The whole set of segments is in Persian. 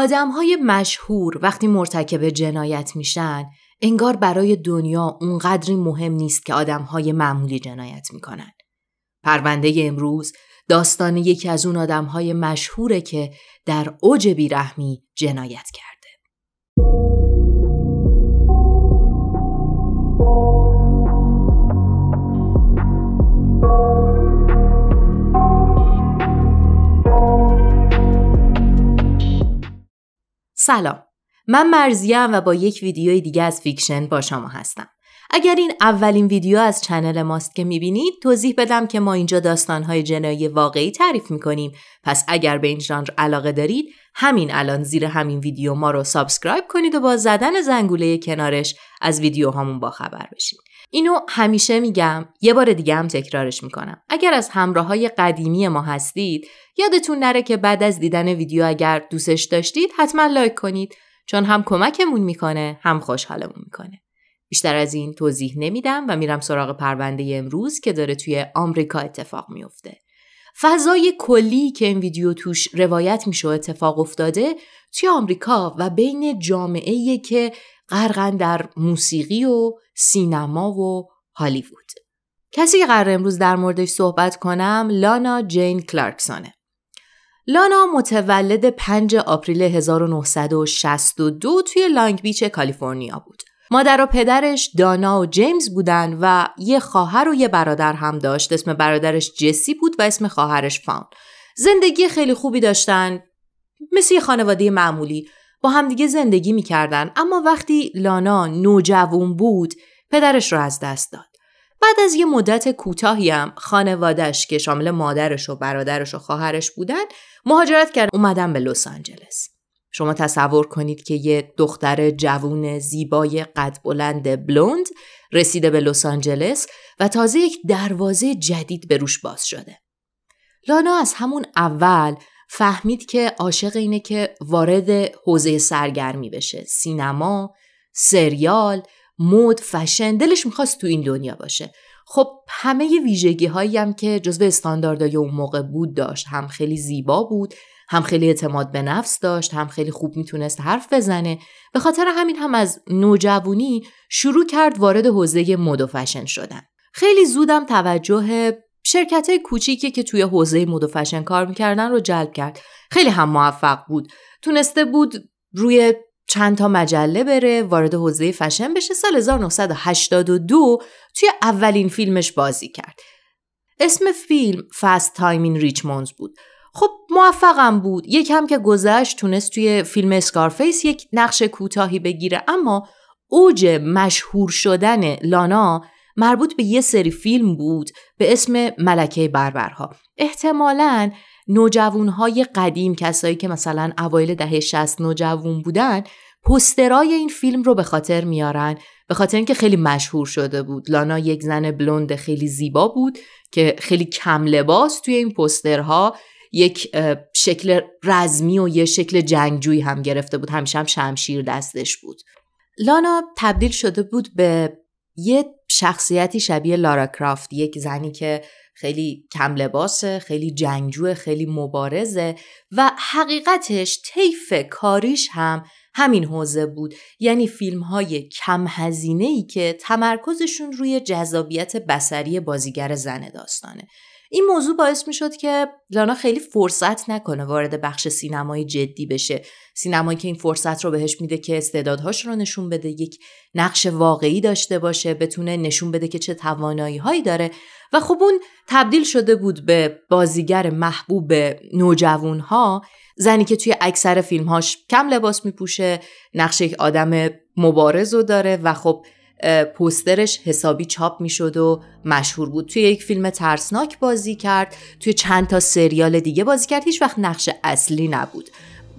آدم های مشهور وقتی مرتکب جنایت میشن انگار برای دنیا اونقدری مهم نیست که آدم های معمولی جنایت میکنن. پرونده امروز داستان یکی از اون آدم های مشهوره که در اوج بیرحمی جنایت کرد. سلام من مرزیم و با یک ویدیوی دیگه از فیکشن با شما هستم اگر این اولین ویدیو از چنل ماست که میبینید توضیح بدم که ما اینجا داستانهای جنایی واقعی تعریف میکنیم پس اگر به این ژانر علاقه دارید همین الان زیر همین ویدیو ما رو سابسکرایب کنید و با زدن زنگوله کنارش از ویدیوهامون باخبر بشید اینو همیشه میگم یه بار دیگه هم تکرارش میکنم اگر از همراه های قدیمی ما هستید یادتون نره که بعد از دیدن ویدیو اگر دوستش داشتید حتما لایک کنید چون هم کمکمون میکنه هم خوشحالمون میکنه بیشتر از این توضیح نمیدم و میرم سراغ پرونده امروز که داره توی آمریکا اتفاق میفته فضای کلی که این ویدیو توش روایت میشه و اتفاق افتاده توی آمریکا و بین جامعه که غرقن در موسیقی و سینما و هالیوود. کسی که قرار امروز در موردش صحبت کنم لانا جین کلارکسونه. لانا متولد 5 آپریل 1962 توی لانگ بیچ کالیفرنیا بود. مادر و پدرش دانا و جیمز بودن و یه خواهر و یه برادر هم داشت. اسم برادرش جسی بود و اسم خواهرش فان. زندگی خیلی خوبی داشتن مثل یه خانواده معمولی با همدیگه زندگی میکردن اما وقتی لانا نوجوون بود پدرش را از دست داد. بعد از یه مدت کوتاهی هم خانوادش که شامل مادرش و برادرش و خواهرش بودن مهاجرت کرد اومدن به لس آنجلس. شما تصور کنید که یه دختر جوون زیبای قد بلند بلوند رسیده به لس آنجلس و تازه یک دروازه جدید به روش باز شده. لانا از همون اول فهمید که عاشق اینه که وارد حوزه سرگرمی بشه سینما سریال مد فشن دلش میخواست تو این دنیا باشه خب همه ویژگی هایی هم که جزو استانداردهای اون موقع بود داشت هم خیلی زیبا بود هم خیلی اعتماد به نفس داشت هم خیلی خوب میتونست حرف بزنه به خاطر همین هم از نوجوانی شروع کرد وارد حوزه مد و فشن شدن خیلی زودم توجه شرکت های کوچیکی که توی حوزه مد و فشن کار میکردن رو جلب کرد خیلی هم موفق بود تونسته بود روی چند تا مجله بره وارد حوزه فشن بشه سال 1982 توی اولین فیلمش بازی کرد اسم فیلم فست تایمین ریچمونز بود خب موفقم بود هم که گذشت تونست توی فیلم اسکارفیس یک نقش کوتاهی بگیره اما اوج مشهور شدن لانا مربوط به یه سری فیلم بود به اسم ملکه بربرها احتمالا نوجوانهای قدیم کسایی که مثلا اوایل دهه 60 نوجوان بودن پسترای این فیلم رو به خاطر میارن به خاطر اینکه خیلی مشهور شده بود لانا یک زن بلند خیلی زیبا بود که خیلی کم لباس توی این پسترها یک شکل رزمی و یه شکل جنگجویی هم گرفته بود همیشه هم شمشیر دستش بود لانا تبدیل شده بود به یه شخصیتی شبیه لارا کرافت یک زنی که خیلی کم لباسه، خیلی جنگجوه، خیلی مبارزه و حقیقتش طیف کاریش هم همین حوزه بود یعنی فیلم های کم هزینه ای که تمرکزشون روی جذابیت بسری بازیگر زن داستانه این موضوع باعث می شد که لانا خیلی فرصت نکنه وارد بخش سینمایی جدی بشه سینمایی که این فرصت رو بهش میده که استعدادهاش رو نشون بده یک نقش واقعی داشته باشه بتونه نشون بده که چه توانایی هایی داره و خب اون تبدیل شده بود به بازیگر محبوب نوجوان ها زنی که توی اکثر فیلمهاش کم لباس میپوشه نقش یک آدم مبارز رو داره و خب پوسترش حسابی چاپ میشد و مشهور بود توی یک فیلم ترسناک بازی کرد توی چند تا سریال دیگه بازی کرد هیچ وقت نقش اصلی نبود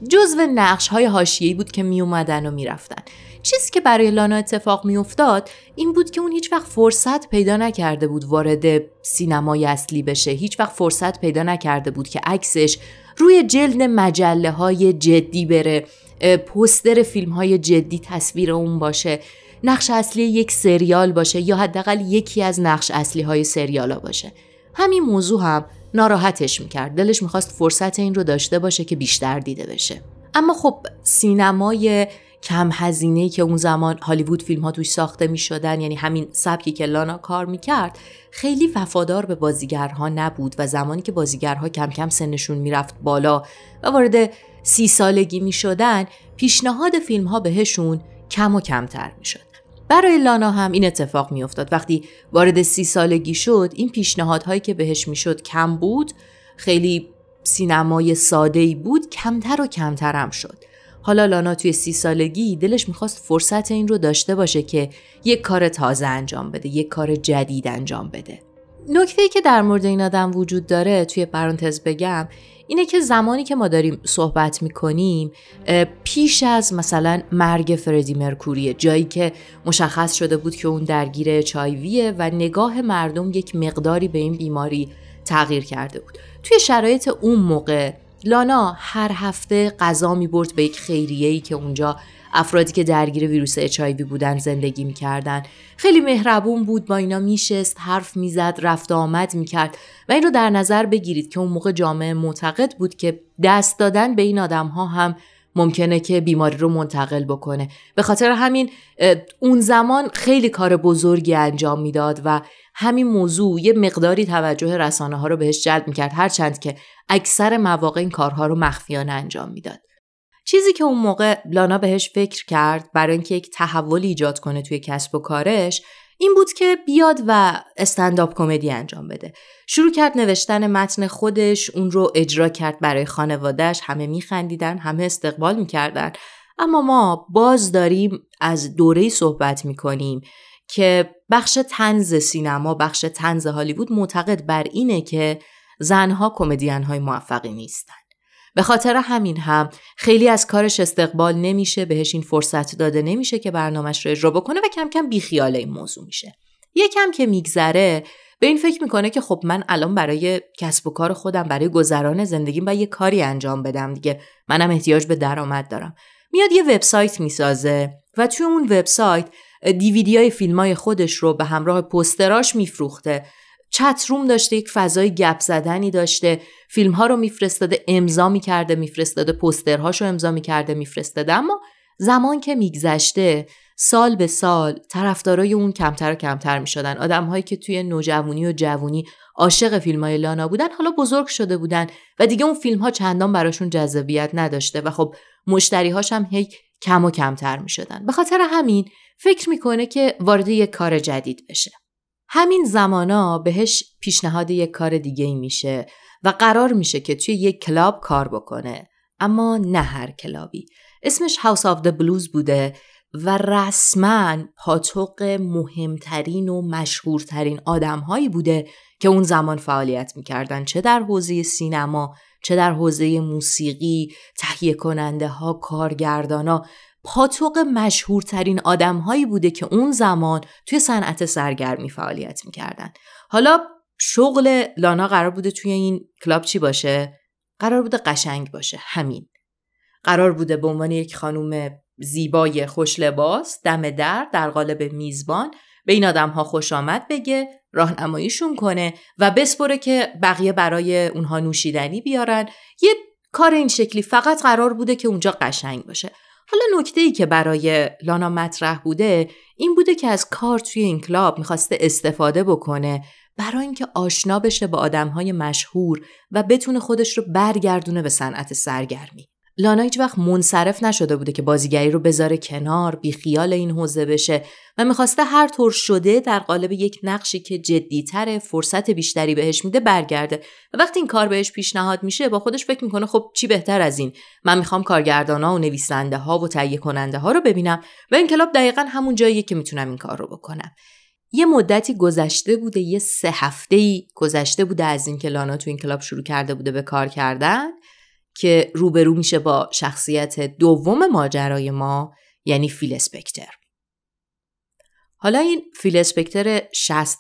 جزو نقش های هاشیهی بود که می اومدن و میرفتن چیزی که برای لانا اتفاق افتاد این بود که اون هیچ وقت فرصت پیدا نکرده بود وارد سینمای اصلی بشه هیچ وقت فرصت پیدا نکرده بود که عکسش روی جلد مجله های جدی بره پوستر فیلم های جدی تصویر اون باشه نقش اصلی یک سریال باشه یا حداقل یکی از نقش اصلی های سریالا باشه همین موضوع هم ناراحتش میکرد دلش میخواست فرصت این رو داشته باشه که بیشتر دیده بشه اما خب سینمای کم هزینه که اون زمان هالیوود فیلم ها توش ساخته می یعنی همین سبکی که لانا کار می کرد خیلی وفادار به بازیگرها نبود و زمانی که بازیگرها کم کم سنشون میرفت بالا و وارد سی سالگی می شدن پیشنهاد فیلم ها بهشون کم و کمتر می شد برای لانا هم این اتفاق میافتاد وقتی وارد سی سالگی شد این پیشنهادهایی که بهش میشد کم بود خیلی سینمای ساده ای بود کمتر و کمترم شد حالا لانا توی سی سالگی دلش میخواست فرصت این رو داشته باشه که یک کار تازه انجام بده یک کار جدید انجام بده نکته که در مورد این آدم وجود داره توی پرانتز بگم اینه که زمانی که ما داریم صحبت میکنیم پیش از مثلا مرگ فردی مرکوریه جایی که مشخص شده بود که اون درگیر چایویه و نگاه مردم یک مقداری به این بیماری تغییر کرده بود توی شرایط اون موقع لانا هر هفته غذا میبرد به یک خیریه که اونجا افرادی که درگیر ویروس اچ بودن زندگی میکردن خیلی مهربون بود با اینا میشست حرف میزد رفت آمد میکرد و این رو در نظر بگیرید که اون موقع جامعه معتقد بود که دست دادن به این آدم ها هم ممکنه که بیماری رو منتقل بکنه به خاطر همین اون زمان خیلی کار بزرگی انجام میداد و همین موضوع یه مقداری توجه رسانه ها رو بهش جلب میکرد هرچند که اکثر مواقع این کارها رو مخفیانه انجام میداد چیزی که اون موقع لانا بهش فکر کرد برای اینکه یک تحول ایجاد کنه توی کسب و کارش این بود که بیاد و استنداپ کمدی انجام بده شروع کرد نوشتن متن خودش اون رو اجرا کرد برای خانوادهش همه میخندیدن همه استقبال میکردن اما ما باز داریم از دوره صحبت میکنیم که بخش تنز سینما بخش تنز هالیوود معتقد بر اینه که زنها کمدین های موفقی نیستن به خاطر همین هم خیلی از کارش استقبال نمیشه بهش این فرصت داده نمیشه که برنامهش رو اجرا بکنه و کم کم بیخیال این موضوع میشه یکم که میگذره به این فکر میکنه که خب من الان برای کسب و کار خودم برای گذران زندگیم و یه کاری انجام بدم دیگه منم احتیاج به درآمد دارم میاد یه وبسایت میسازه و توی اون وبسایت دیویدی های فیلم های خودش رو به همراه پستراش میفروخته چتروم داشته یک فضای گپ زدنی داشته فیلم ها رو میفرستاده امضا میکرده میفرستاده پوسترهاشو امضا میکرده میفرستاده اما زمان که میگذشته سال به سال طرفدارای اون کمتر و کمتر میشدن هایی که توی نوجوانی و جوونی عاشق فیلم های لانا بودن حالا بزرگ شده بودن و دیگه اون فیلم ها چندان براشون جذابیت نداشته و خب مشتری هاش هم هی کم و کمتر میشدن به خاطر همین فکر میکنه که وارد یک کار جدید بشه همین زمانا بهش پیشنهاد یک کار دیگه ای میشه و قرار میشه که توی یک کلاب کار بکنه اما نه هر کلابی اسمش هاوس آف د بلوز بوده و رسما پاتوق مهمترین و مشهورترین آدمهایی بوده که اون زمان فعالیت میکردن چه در حوزه سینما چه در حوزه موسیقی تهیه کننده ها کارگردان ها پاتوق مشهورترین آدمهایی بوده که اون زمان توی صنعت سرگرمی فعالیت میکردن حالا شغل لانا قرار بوده توی این کلاب چی باشه قرار بوده قشنگ باشه همین قرار بوده به عنوان یک خانوم زیبای خوش لباس دم در در قالب میزبان به این آدم ها خوش آمد بگه راهنماییشون کنه و بسپره که بقیه برای اونها نوشیدنی بیارن یه کار این شکلی فقط قرار بوده که اونجا قشنگ باشه حالا نکته ای که برای لانا مطرح بوده این بوده که از کار توی این کلاب میخواسته استفاده بکنه برای اینکه آشنا بشه با آدمهای مشهور و بتونه خودش رو برگردونه به صنعت سرگرمی لانا هیچ وقت منصرف نشده بوده که بازیگری رو بذاره کنار بی خیال این حوزه بشه و میخواسته هر طور شده در قالب یک نقشی که جدیتره فرصت بیشتری بهش میده برگرده و وقتی این کار بهش پیشنهاد میشه با خودش فکر میکنه خب چی بهتر از این من میخوام کارگردان ها و نویسنده ها و تهیه کننده ها رو ببینم و این کلاب دقیقا همون جاییه که میتونم این کار رو بکنم یه مدتی گذشته بوده یه سه هفته گذشته بوده از اینکه لانا تو این کلاب شروع کرده بوده به کار کردن که روبرو میشه با شخصیت دوم ماجرای ما یعنی فیل اسپکتر. حالا این فیل اسپکتر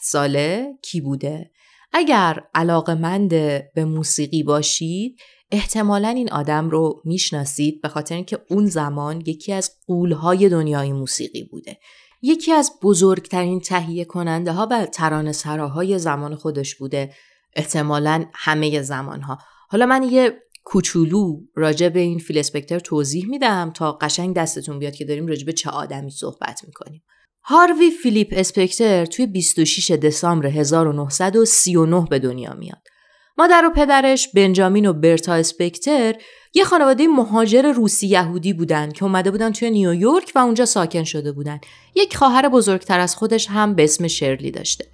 ساله کی بوده؟ اگر علاقمند به موسیقی باشید احتمالا این آدم رو میشناسید به خاطر اینکه اون زمان یکی از قولهای دنیای موسیقی بوده. یکی از بزرگترین تهیه کننده ها و ترانه سراهای زمان خودش بوده احتمالا همه زمان ها. حالا من یه کوچولو راجع به این فیل اسپکتر توضیح میدم تا قشنگ دستتون بیاد که داریم راجع به چه آدمی صحبت میکنیم هاروی فیلیپ اسپکتر توی 26 دسامبر 1939 به دنیا میاد. مادر و پدرش بنجامین و برتا اسپکتر یه خانواده مهاجر روسی یهودی بودن که اومده بودن توی نیویورک و اونجا ساکن شده بودن. یک خواهر بزرگتر از خودش هم به اسم شرلی داشته.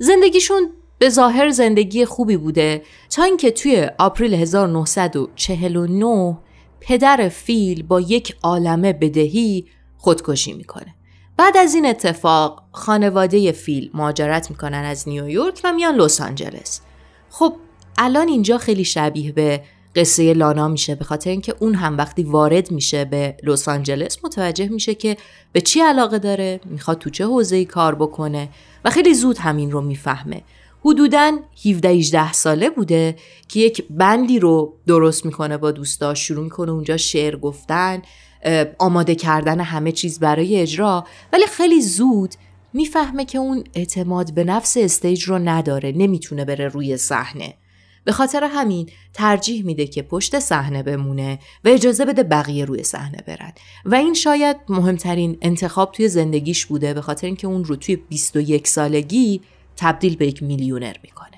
زندگیشون به ظاهر زندگی خوبی بوده تا اینکه توی آپریل 1949 پدر فیل با یک عالمه بدهی خودکشی میکنه. بعد از این اتفاق خانواده فیل مهاجرت میکنن از نیویورک و میان لس آنجلس. خب الان اینجا خیلی شبیه به قصه لانا میشه به خاطر اینکه اون هم وقتی وارد میشه به لس آنجلس متوجه میشه که به چی علاقه داره میخواد تو چه ای کار بکنه و خیلی زود همین رو میفهمه حدوداً 17-18 ساله بوده که یک بندی رو درست میکنه با دوستاش شروع میکنه اونجا شعر گفتن آماده کردن همه چیز برای اجرا ولی خیلی زود میفهمه که اون اعتماد به نفس استیج رو نداره نمیتونه بره روی صحنه به خاطر همین ترجیح میده که پشت صحنه بمونه و اجازه بده بقیه روی صحنه برن و این شاید مهمترین انتخاب توی زندگیش بوده به خاطر اینکه اون رو توی 21 سالگی تبدیل به یک میلیونر میکنه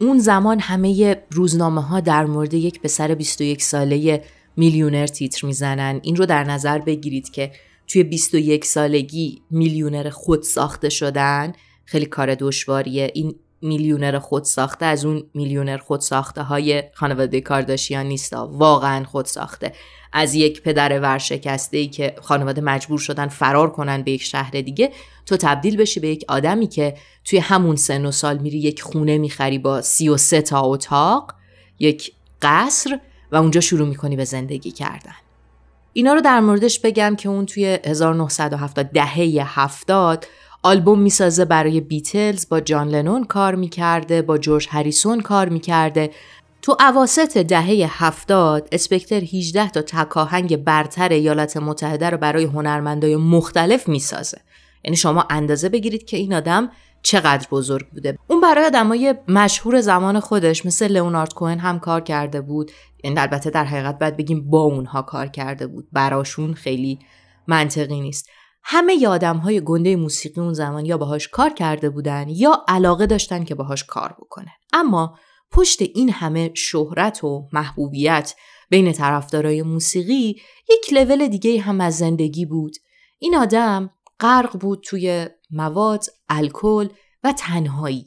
اون زمان همه روزنامه ها در مورد یک پسر 21 ساله میلیونر تیتر میزنن این رو در نظر بگیرید که توی 21 سالگی میلیونر خود ساخته شدن خیلی کار دشواریه این میلیونر خود ساخته از اون میلیونر خود ساخته های خانواده کارداشیان نیستا واقعا خود ساخته از یک پدر ورشکسته ای که خانواده مجبور شدن فرار کنن به یک شهر دیگه تو تبدیل بشی به یک آدمی که توی همون سن و سال میری یک خونه میخری با 33 تا اتاق یک قصر و اونجا شروع میکنی به زندگی کردن اینا رو در موردش بگم که اون توی 1970 دهه 70 آلبوم میسازه برای بیتلز با جان لنون کار میکرده با جورج هریسون کار میکرده تو اواسط دهه هفتاد اسپکتر 18 تا تکاهنگ برتر ایالات متحده رو برای هنرمندای مختلف میسازه یعنی شما اندازه بگیرید که این آدم چقدر بزرگ بوده اون برای آدمای مشهور زمان خودش مثل لئونارد کوهن هم کار کرده بود یعنی البته در حقیقت باید بگیم با اونها کار کرده بود براشون خیلی منطقی نیست همه ی های گنده موسیقی اون زمان یا باهاش کار کرده بودن یا علاقه داشتن که باهاش کار بکنه. اما پشت این همه شهرت و محبوبیت بین طرفدارای موسیقی یک لول دیگه هم از زندگی بود این آدم غرق بود توی مواد، الکل و تنهایی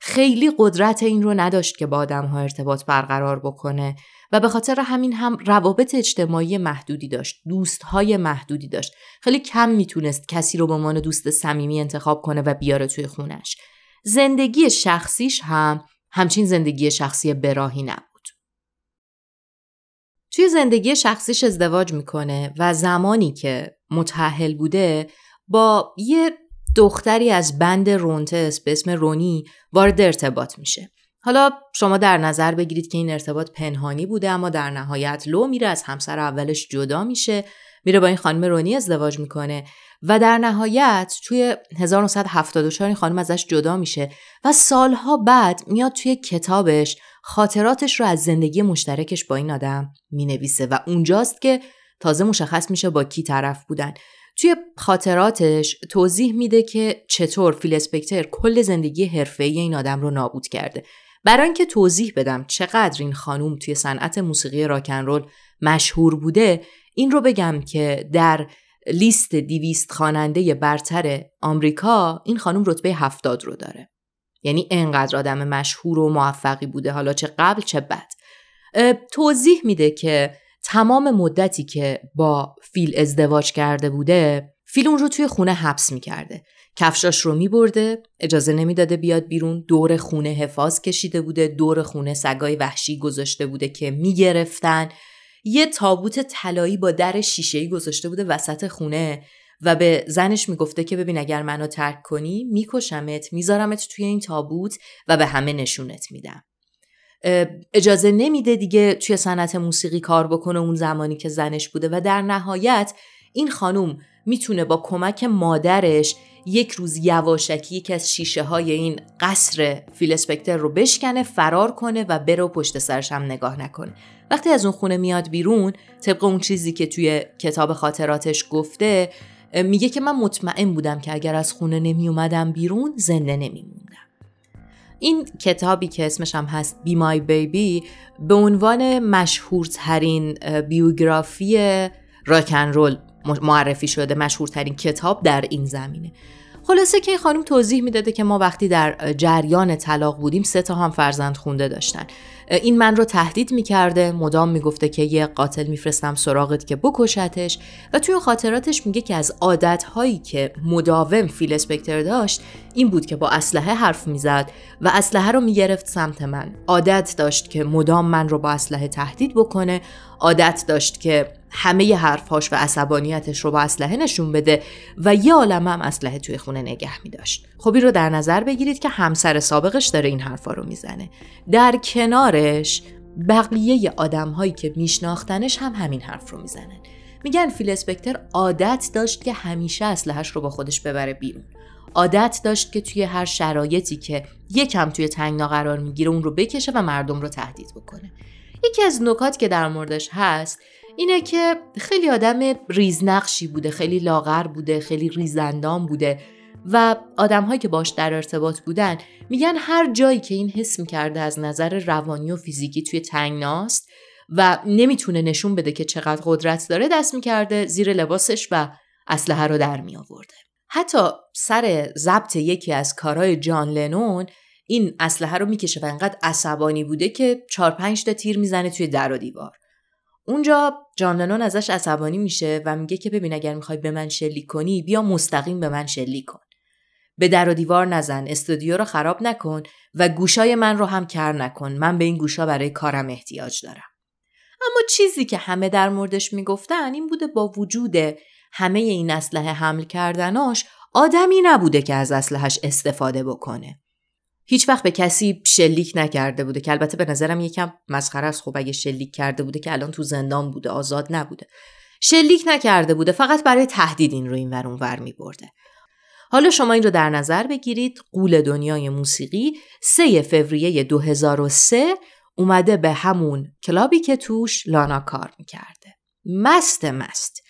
خیلی قدرت این رو نداشت که با آدم ها ارتباط برقرار بکنه و به خاطر همین هم روابط اجتماعی محدودی داشت دوست های محدودی داشت خیلی کم میتونست کسی رو به عنوان دوست صمیمی انتخاب کنه و بیاره توی خونش زندگی شخصیش هم همچین زندگی شخصی براهی نبود. توی زندگی شخصیش ازدواج میکنه و زمانی که متحل بوده با یه دختری از بند رونتس به اسم رونی وارد ارتباط میشه. حالا شما در نظر بگیرید که این ارتباط پنهانی بوده اما در نهایت لو میره از همسر اولش جدا میشه میره با این خانم رونی ازدواج میکنه و در نهایت توی 1974 خانم ازش جدا میشه و سالها بعد میاد توی کتابش خاطراتش رو از زندگی مشترکش با این آدم مینویسه و اونجاست که تازه مشخص میشه با کی طرف بودن توی خاطراتش توضیح میده که چطور فیل اسپکتر کل زندگی حرفه‌ای این آدم رو نابود کرده برای اینکه توضیح بدم چقدر این خانوم توی صنعت موسیقی راکن رول مشهور بوده این رو بگم که در لیست دیویست خواننده برتر آمریکا این خانم رتبه هفتاد رو داره یعنی انقدر آدم مشهور و موفقی بوده حالا چه قبل چه بعد توضیح میده که تمام مدتی که با فیل ازدواج کرده بوده فیل اون رو توی خونه حبس میکرده کفشاش رو میبرده اجازه نمیداده بیاد بیرون دور خونه حفاظ کشیده بوده دور خونه سگای وحشی گذاشته بوده که میگرفتن یه تابوت طلایی با در شیشه‌ای گذاشته بوده وسط خونه و به زنش میگفته که ببین اگر منو ترک کنی میکشمت میذارمت توی این تابوت و به همه نشونت میدم اجازه نمیده دیگه توی صنعت موسیقی کار بکنه اون زمانی که زنش بوده و در نهایت این خانم میتونه با کمک مادرش یک روز یواشکی یکی از شیشه های این قصر فیلسپکتر رو بشکنه فرار کنه و برو پشت سرش هم نگاه نکنه وقتی از اون خونه میاد بیرون طبق اون چیزی که توی کتاب خاطراتش گفته میگه که من مطمئن بودم که اگر از خونه نمی اومدم بیرون زنده نمی موندم. این کتابی که اسمش هم هست بی مای بیبی به عنوان مشهورترین بیوگرافی راکن رول معرفی شده مشهورترین کتاب در این زمینه خلاصه که این خانم توضیح میداده که ما وقتی در جریان طلاق بودیم سه تا هم فرزند خونده داشتن این من رو تهدید میکرده مدام میگفته که یه قاتل میفرستم سراغت که بکشتش و توی خاطراتش میگه که از عادتهایی که مداوم فیل اسپکتر داشت این بود که با اسلحه حرف میزد و اسلحه رو میگرفت سمت من عادت داشت که مدام من رو با اسلحه تهدید بکنه عادت داشت که همه حرفهاش و عصبانیتش رو با اسلحه نشون بده و یه عالمه هم اسلحه توی خونه نگه می داشت. خب رو در نظر بگیرید که همسر سابقش داره این حرفا رو میزنه. در کنارش بقیه آدم هایی که میشناختنش هم همین حرف رو میزنن. میگن فیل اسپکتر عادت داشت که همیشه اسلحهش رو با خودش ببره بیرون. عادت داشت که توی هر شرایطی که یکم توی تنگنا قرار میگیره اون رو بکشه و مردم رو تهدید بکنه. یکی از نکات که در موردش هست اینه که خیلی آدم ریزنقشی بوده خیلی لاغر بوده خیلی ریزندام بوده و آدمهایی که باش در ارتباط بودن میگن هر جایی که این حس میکرده از نظر روانی و فیزیکی توی تنگناست و نمیتونه نشون بده که چقدر قدرت داره دست میکرده زیر لباسش و اسلحه رو در می آورده. حتی سر ضبط یکی از کارهای جان لنون این اسلحه رو میکشه و انقدر عصبانی بوده که چهار پنج تا تیر میزنه توی در و دیوار اونجا جان لنون ازش عصبانی میشه و میگه که ببین اگر میخوای به من شلیک کنی بیا مستقیم به من شلیک کن به در و دیوار نزن استودیو رو خراب نکن و گوشای من رو هم کر نکن من به این گوشا برای کارم احتیاج دارم اما چیزی که همه در موردش میگفتن این بوده با وجود همه این اسلحه حمل کردناش آدمی نبوده که از اسلحهش استفاده بکنه هیچ وقت به کسی شلیک نکرده بوده که البته به نظرم یکم مسخره است خب اگه شلیک کرده بوده که الان تو زندان بوده آزاد نبوده شلیک نکرده بوده فقط برای تهدید این رو اینور اونور می حالا شما این رو در نظر بگیرید قول دنیای موسیقی 3 فوریه 2003 اومده به همون کلابی که توش لانا کار میکرده مست مست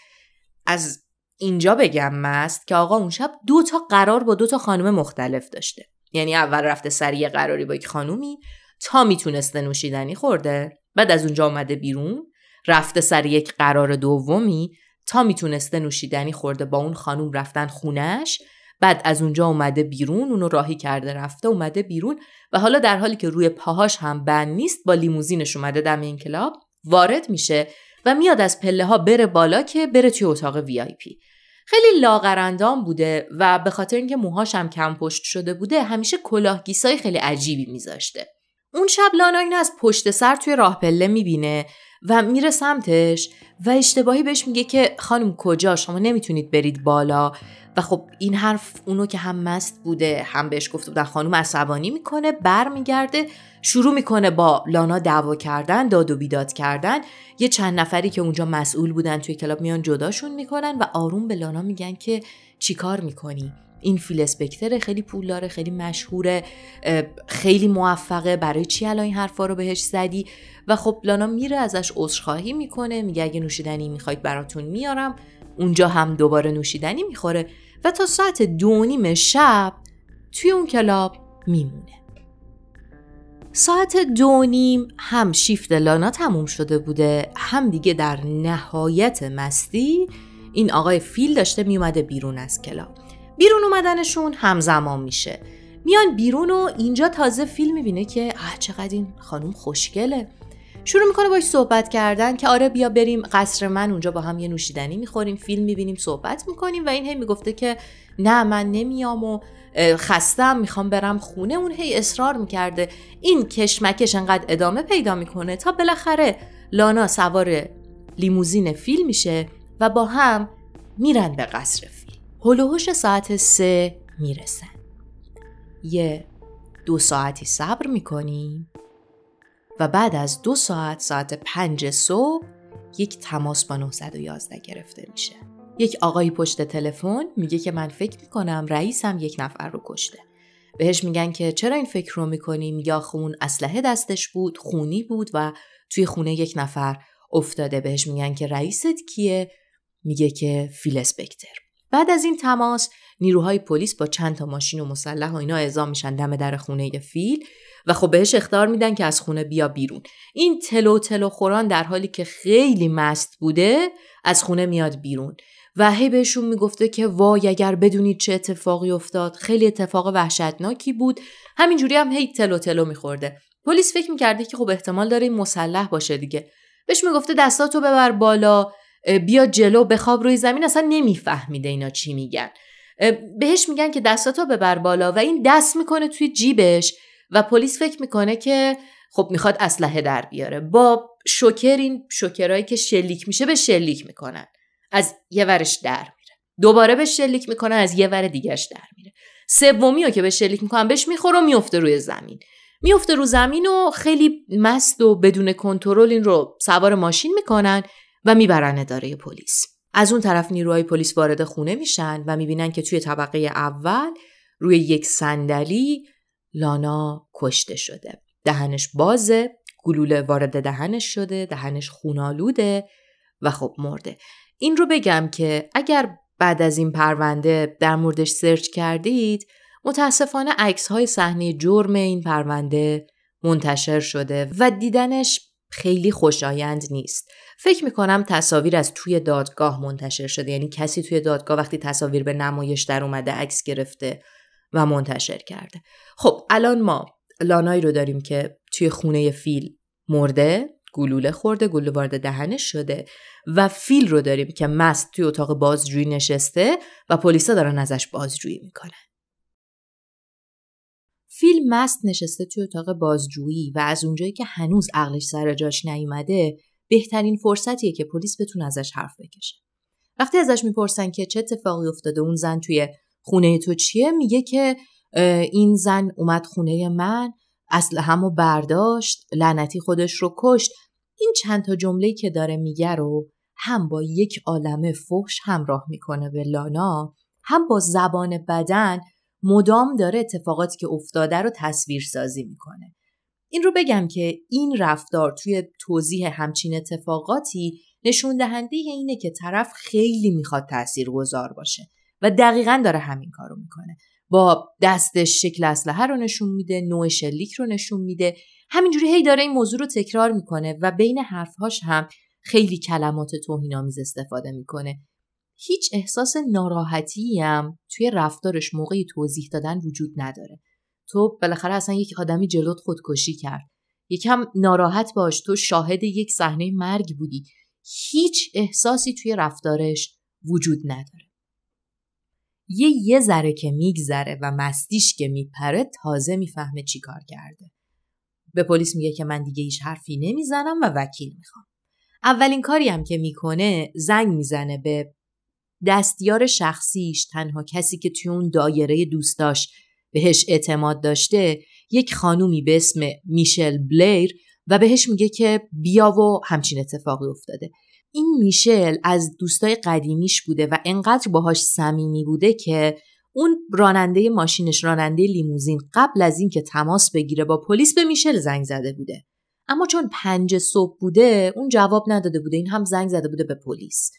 از اینجا بگم مست که آقا اون شب دو تا قرار با دو تا خانم مختلف داشته یعنی اول رفته سریع قراری با یک خانومی تا میتونسته نوشیدنی خورده بعد از اونجا آمده بیرون رفته سر یک قرار دومی تا میتونسته نوشیدنی خورده با اون خانوم رفتن خونش بعد از اونجا اومده بیرون اونو راهی کرده رفته اومده بیرون و حالا در حالی که روی پاهاش هم بند نیست با لیموزینش اومده دم این کلاب وارد میشه و میاد از پله ها بره بالا که بره توی اتاق وی آی خیلی لاغرندام بوده و به خاطر اینکه موهاش هم کم پشت شده بوده همیشه گیسای خیلی عجیبی میذاشته اون شب لانا این از پشت سر توی راه پله میبینه و میره سمتش و اشتباهی بهش میگه که خانم کجا شما نمیتونید برید بالا و خب این حرف اونو که هم مست بوده هم بهش گفته بودن خانوم عصبانی میکنه برمیگرده شروع میکنه با لانا دعوا کردن داد و بیداد کردن یه چند نفری که اونجا مسئول بودن توی کلاب میان جداشون میکنن و آروم به لانا میگن که چیکار میکنی این فیل خیلی پولداره خیلی مشهوره خیلی موفقه برای چی الان این حرفا رو بهش زدی و خب لانا میره ازش عذرخواهی میکنه میگه اگه نوشیدنی میخواید براتون میارم اونجا هم دوباره نوشیدنی میخوره و تا ساعت دو نیم شب توی اون کلاب میمونه ساعت دو نیم هم شیفت لانا تموم شده بوده هم دیگه در نهایت مستی این آقای فیل داشته میومده بیرون از کلاب بیرون اومدنشون همزمان میشه میان بیرون و اینجا تازه فیل میبینه که چقدر این خانم خوشگله شروع میکنه باش صحبت کردن که آره بیا بریم قصر من اونجا با هم یه نوشیدنی میخوریم فیلم میبینیم صحبت میکنیم و این هی میگفته که نه من نمیام و خستم میخوام برم خونه اون هی اصرار میکرده این کشمکش انقدر ادامه پیدا میکنه تا بالاخره لانا سوار لیموزین فیلم میشه و با هم میرن به قصر فیلم هلوهوش ساعت سه میرسن یه دو ساعتی صبر میکنیم و بعد از دو ساعت ساعت پنج صبح یک تماس با 911 گرفته میشه یک آقایی پشت تلفن میگه که من فکر میکنم رئیسم یک نفر رو کشته بهش میگن که چرا این فکر رو میکنی میگه خون اسلحه دستش بود خونی بود و توی خونه یک نفر افتاده بهش میگن که رئیست کیه میگه که فیل بعد از این تماس نیروهای پلیس با چند تا ماشین و مسلح و اینا اعزام میشن دم در خونه فیل و خب بهش اختار میدن که از خونه بیا بیرون این تلو تلو خوران در حالی که خیلی مست بوده از خونه میاد بیرون و هی بهشون میگفته که وای اگر بدونید چه اتفاقی افتاد خیلی اتفاق وحشتناکی بود همینجوری هم هی تلو تلو میخورده پلیس فکر میکرده که خب احتمال داره این مسلح باشه دیگه بهش میگفته دستاتو ببر بالا بیا جلو بخواب روی زمین اصلا نمیفهمیده اینا چی میگن بهش میگن که دستاتو ببر بالا و این دست میکنه توی جیبش و پلیس فکر میکنه که خب میخواد اسلحه در بیاره با شوکر این شوکرایی که شلیک میشه به شلیک میکنن از یه ورش در میره دوباره به شلیک میکنن از یه ور دیگهش در میره سومی ها که به شلیک میکنن بهش میخوره و میفته روی زمین میفته رو زمین و خیلی مست و بدون کنترل این رو سوار ماشین میکنن و میبرن اداره پلیس از اون طرف نیروهای پلیس وارد خونه میشن و میبینن که توی طبقه اول روی یک صندلی لانا کشته شده. دهنش بازه، گلوله وارد دهنش شده، دهنش خونالوده و خب مرده. این رو بگم که اگر بعد از این پرونده در موردش سرچ کردید متاسفانه عکس های صحنه جرم این پرونده منتشر شده و دیدنش خیلی خوشایند نیست فکر کنم تصاویر از توی دادگاه منتشر شده یعنی کسی توی دادگاه وقتی تصاویر به نمایش در اومده عکس گرفته و منتشر کرده خب الان ما لانایی رو داریم که توی خونه فیل مرده گلوله خورده گلوله وارد دهنش شده و فیل رو داریم که مست توی اتاق بازجویی نشسته و پلیسا دارن ازش بازجویی میکنن فیل مست نشسته توی اتاق بازجویی و از اونجایی که هنوز عقلش سر جاش نیومده بهترین فرصتیه که پلیس بتونه ازش حرف بکشه وقتی ازش میپرسن که چه اتفاقی افتاده اون زن توی خونه تو چیه میگه که این زن اومد خونه من اصل همو برداشت لعنتی خودش رو کشت این چند تا جمله که داره میگه رو هم با یک عالم فحش همراه میکنه به لانا هم با زبان بدن مدام داره اتفاقاتی که افتاده رو تصویر سازی میکنه این رو بگم که این رفتار توی توضیح همچین اتفاقاتی نشون دهنده اینه که طرف خیلی میخواد تأثیر گذار باشه و دقیقا داره همین کار رو میکنه با دستش شکل اسلحه رو نشون میده نوع شلیک رو نشون میده همینجوری هی داره این موضوع رو تکرار میکنه و بین حرفهاش هم خیلی کلمات توهینآمیز استفاده میکنه هیچ احساس ناراحتی هم توی رفتارش موقع توضیح دادن وجود نداره تو بالاخره اصلا یک آدمی جلوت خودکشی کرد یکم ناراحت باش تو شاهد یک صحنه مرگ بودی هیچ احساسی توی رفتارش وجود نداره یه یه ذره که میگذره و مستیش که میپره تازه میفهمه چی کار کرده به پلیس میگه که من دیگه هیچ حرفی نمیزنم و وکیل میخوام اولین کاری هم که میکنه زنگ میزنه به دستیار شخصیش تنها کسی که توی اون دایره دوستاش بهش اعتماد داشته یک خانومی به اسم میشل بلیر و بهش میگه که بیا و همچین اتفاقی افتاده این میشل از دوستای قدیمیش بوده و انقدر باهاش صمیمی بوده که اون راننده ماشینش راننده لیموزین قبل از اینکه تماس بگیره با پلیس به میشل زنگ زده بوده اما چون پنج صبح بوده اون جواب نداده بوده این هم زنگ زده بوده به پلیس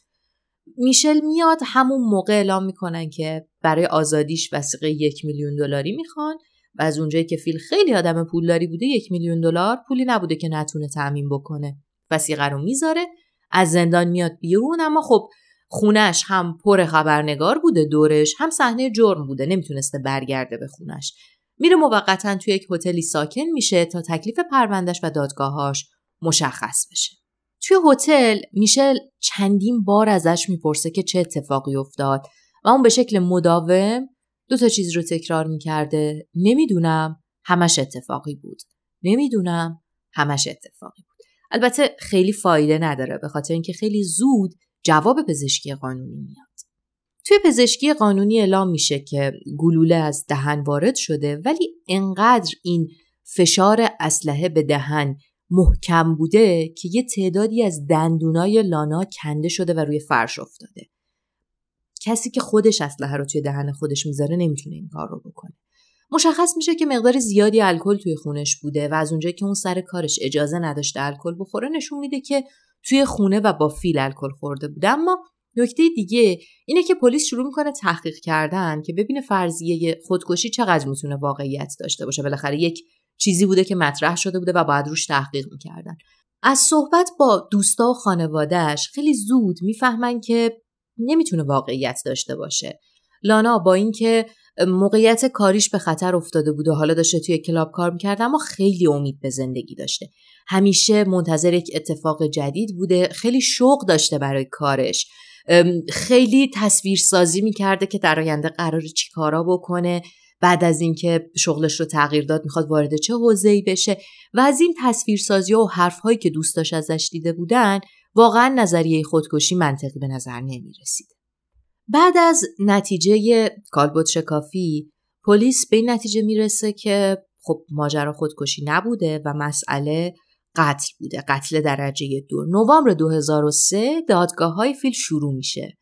میشل میاد همون موقع اعلام میکنن که برای آزادیش وسیقه یک میلیون دلاری میخوان و از اونجایی که فیل خیلی آدم پولداری بوده یک میلیون دلار پولی نبوده که نتونه تعمین بکنه وسیقه رو میذاره از زندان میاد بیرون اما خب خونش هم پر خبرنگار بوده دورش هم صحنه جرم بوده نمیتونسته برگرده به خونش میره موقتا توی یک هتلی ساکن میشه تا تکلیف پروندهش و دادگاهاش مشخص بشه توی هتل میشل چندین بار ازش میپرسه که چه اتفاقی افتاد و اون به شکل مداوم دو تا چیز رو تکرار میکرده نمیدونم همش اتفاقی بود نمیدونم همش اتفاقی بود البته خیلی فایده نداره به خاطر اینکه خیلی زود جواب پزشکی قانونی میاد توی پزشکی قانونی اعلام میشه که گلوله از دهن وارد شده ولی انقدر این فشار اسلحه به دهن محکم بوده که یه تعدادی از دندونای لانا کنده شده و روی فرش افتاده. کسی که خودش اسلحه رو توی دهن خودش میذاره نمیتونه این کار رو بکنه. مشخص میشه که مقدار زیادی الکل توی خونش بوده و از اونجایی که اون سر کارش اجازه نداشته الکل بخوره نشون میده که توی خونه و با فیل الکل خورده بوده اما نکته دیگه اینه که پلیس شروع میکنه تحقیق کردن که ببینه فرضیه خودکشی چقدر میتونه واقعیت داشته باشه بالاخره یک چیزی بوده که مطرح شده بوده و باید روش تحقیق میکردن از صحبت با دوستا و خانوادهش خیلی زود میفهمن که نمیتونه واقعیت داشته باشه لانا با اینکه موقعیت کاریش به خطر افتاده بود و حالا داشته توی کلاب کار میکرد اما خیلی امید به زندگی داشته همیشه منتظر یک اتفاق جدید بوده خیلی شوق داشته برای کارش خیلی تصویرسازی میکرده که در آینده قرار چی کارا بکنه بعد از اینکه شغلش رو تغییر داد میخواد وارد چه ای بشه و از این سازی و حرفهایی که دوست داشت ازش دیده بودن واقعا نظریه خودکشی منطقی به نظر نمیرسید بعد از نتیجه کالبوت شکافی پلیس به این نتیجه میرسه که خب ماجرا خودکشی نبوده و مسئله قتل بوده قتل درجه دو نوامبر 2003 دادگاه های فیل شروع میشه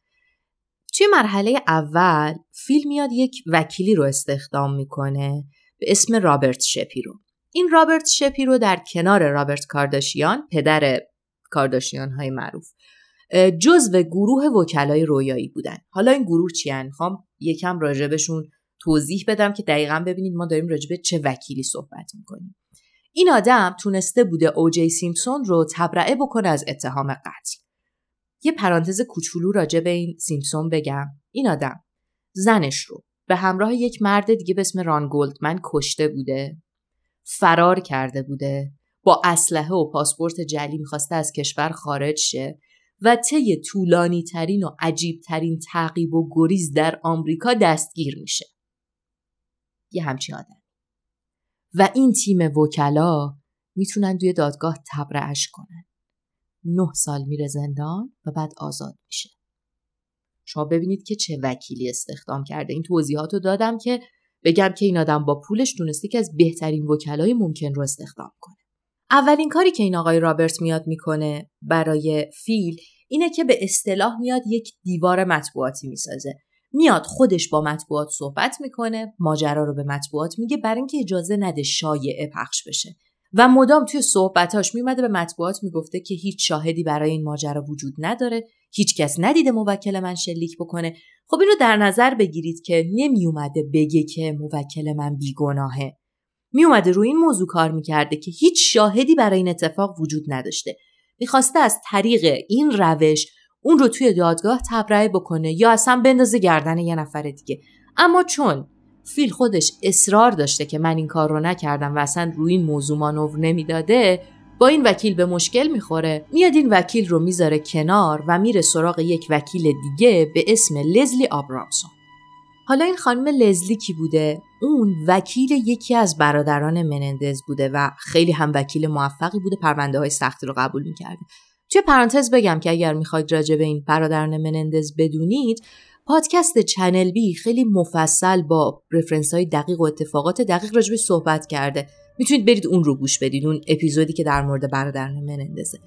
توی مرحله اول فیلم میاد یک وکیلی رو استخدام میکنه به اسم رابرت شپیرو این رابرت شپیرو در کنار رابرت کارداشیان پدر کارداشیان های معروف جزو گروه وکلای رویایی بودن حالا این گروه چی میخوام خب، یکم راجبشون توضیح بدم که دقیقا ببینید ما داریم راجب چه وکیلی صحبت میکنیم این آدم تونسته بوده اوجی سیمپسون رو تبرئه بکنه از اتهام قتل یه پرانتز کوچولو راجع به این سیمپسون بگم این آدم زنش رو به همراه یک مرد دیگه به اسم ران کشته بوده فرار کرده بوده با اسلحه و پاسپورت جلی میخواسته از کشور خارج شه و طی طولانی ترین و عجیب ترین تعقیب و گریز در آمریکا دستگیر میشه یه همچین آدم و این تیم وکلا میتونن توی دادگاه تبرعش کنن نه سال میره زندان و بعد آزاد میشه شما ببینید که چه وکیلی استخدام کرده این توضیحات رو دادم که بگم که این آدم با پولش تونسته که از بهترین وکلای ممکن رو استخدام کنه اولین کاری که این آقای رابرت میاد میکنه برای فیل اینه که به اصطلاح میاد یک دیوار مطبوعاتی میسازه میاد خودش با مطبوعات صحبت میکنه ماجرا رو به مطبوعات میگه برای اینکه اجازه نده شایعه پخش بشه و مدام توی صحبتاش میومده به مطبوعات میگفته که هیچ شاهدی برای این ماجرا وجود نداره هیچکس ندیده موکل من شلیک بکنه خب این رو در نظر بگیرید که نمیومده بگه که موکل من بیگناهه میومده روی این موضوع کار میکرده که هیچ شاهدی برای این اتفاق وجود نداشته میخواسته از طریق این روش اون رو توی دادگاه تبرئه بکنه یا اصلا بندازه گردن یه نفر دیگه اما چون فیل خودش اصرار داشته که من این کار رو نکردم و اصلا روی این موضوع مانور نمیداده با این وکیل به مشکل میخوره میاد این وکیل رو میذاره کنار و میره سراغ یک وکیل دیگه به اسم لزلی آبرامسون حالا این خانم لزلی کی بوده اون وکیل یکی از برادران منندز بوده و خیلی هم وکیل موفقی بوده پرونده های سختی رو قبول میکرده توی پرانتز بگم که اگر میخواید راجع به این برادران منندز بدونید پادکست چنل بی خیلی مفصل با رفرنس های دقیق و اتفاقات دقیق راجبش صحبت کرده میتونید برید اون رو گوش بدید اون اپیزودی که در مورد من منندزه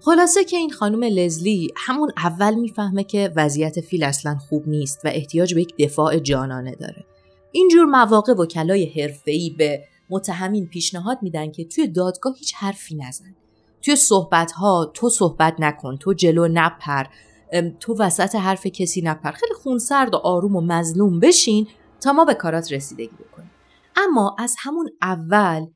خلاصه که این خانم لزلی همون اول میفهمه که وضعیت فیل اصلا خوب نیست و احتیاج به یک دفاع جانانه داره اینجور مواقع وکلای حرفه‌ای به متهمین پیشنهاد میدن که توی دادگاه هیچ حرفی نزن توی صحبت ها تو صحبت نکن تو جلو نپر تو وسط حرف کسی نپر خیلی خونسرد و آروم و مظلوم بشین تا ما به کارات رسیدگی بکنیم اما از همون اول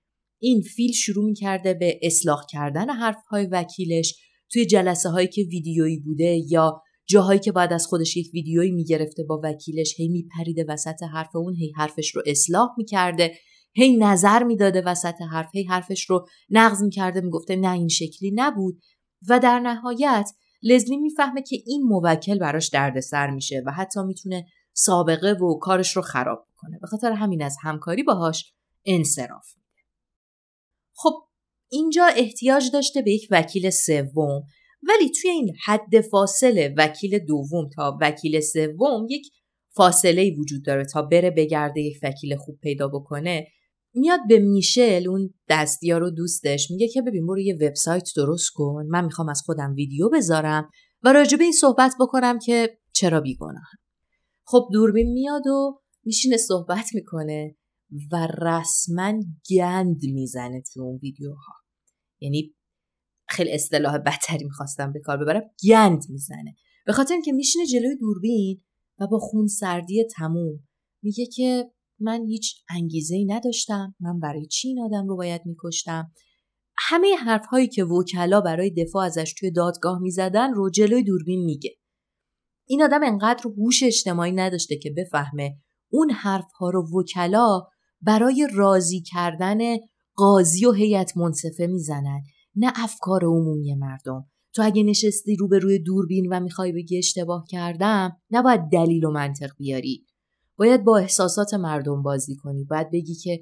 این فیل شروع می کرده به اصلاح کردن حرف های وکیلش توی جلسه هایی که ویدیویی بوده یا جاهایی که بعد از خودش یک ویدیویی میگرفته با وکیلش هی پریده وسط حرف اون هی حرفش رو اصلاح میکرده هی نظر میداده وسط حرف هی حرفش رو نقض میکرده میگفته نه این شکلی نبود و در نهایت لزلی میفهمه که این موکل براش دردسر میشه و حتی میتونه سابقه و کارش رو خراب کنه به خاطر همین از همکاری باهاش انصراف میده خب اینجا احتیاج داشته به یک وکیل سوم ولی توی این حد فاصله وکیل دوم تا وکیل سوم یک فاصله وجود داره تا بره بگرده یک وکیل خوب پیدا بکنه میاد به میشل اون دستیار و دوستش میگه که ببین برو یه وبسایت درست کن من میخوام از خودم ویدیو بذارم و راجبه این صحبت بکنم که چرا بیگناهم خب دوربین میاد و میشینه صحبت میکنه و رسما گند میزنه تو اون ویدیوها یعنی خیلی اصطلاح بدتری میخواستم به کار ببرم گند میزنه به خاطر اینکه میشینه جلوی دوربین و با خون سردی تموم میگه که من هیچ انگیزه ای نداشتم من برای چی این آدم رو باید میکشتم همه حرف هایی که وکلا برای دفاع ازش توی دادگاه میزدن رو جلوی دوربین میگه این آدم انقدر هوش اجتماعی نداشته که بفهمه اون حرف ها رو وکلا برای راضی کردن قاضی و هیئت منصفه میزنن نه افکار عمومی مردم تو اگه نشستی رو روی دوربین و میخوای بگی اشتباه کردم نباید دلیل و منطق بیاری باید با احساسات مردم بازی کنی باید بگی که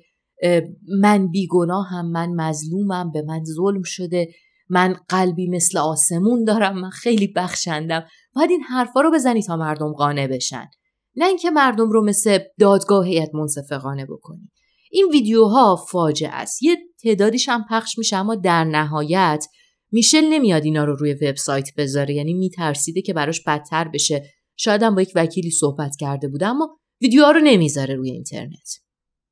من بیگناهم من مظلومم به من ظلم شده من قلبی مثل آسمون دارم من خیلی بخشندم باید این حرفا رو بزنی تا مردم قانع بشن نه اینکه مردم رو مثل دادگاه هیئت منصفه بکنی این ویدیوها فاجعه است یه تعدادیش هم پخش میشه اما در نهایت میشل نمیاد اینا رو روی وبسایت بذاره یعنی میترسیده که براش بدتر بشه شاید با یک وکیلی صحبت کرده بوده اما ویدیوها رو نمیذاره روی اینترنت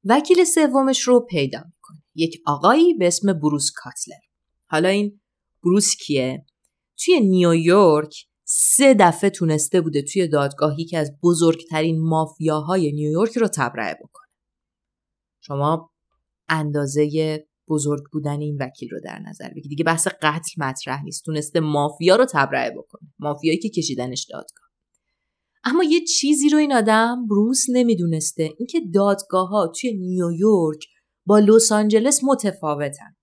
وکیل سومش رو پیدا میکنه یک آقایی به اسم بروس کاتلر حالا این بروس کیه توی نیویورک سه دفعه تونسته بوده توی دادگاهی که از بزرگترین مافیاهای نیویورک رو تبرئه بکنه شما اندازه بزرگ بودن این وکیل رو در نظر بگیرید. دیگه بحث قتل مطرح نیست تونسته مافیا رو تبرئه بکنه مافیایی که کشیدنش دادگاه اما یه چیزی رو این آدم بروس نمیدونسته اینکه دادگاه ها توی نیویورک با لس آنجلس متفاوتن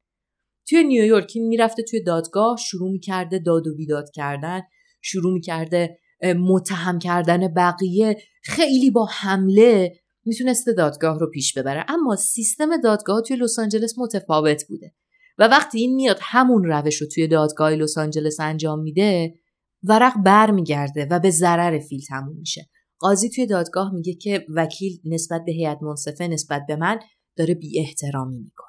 توی نیویورک این میرفته توی دادگاه شروع میکرده داد و بیداد کردن شروع میکرده متهم کردن بقیه خیلی با حمله میتونسته دادگاه رو پیش ببره اما سیستم دادگاه توی لس آنجلس متفاوت بوده و وقتی این میاد همون روش رو توی دادگاه لس آنجلس انجام میده ورق بر میگرده و به ضرر فیل تموم میشه قاضی توی دادگاه میگه که وکیل نسبت به هیئت منصفه نسبت به من داره بی احترامی میکنه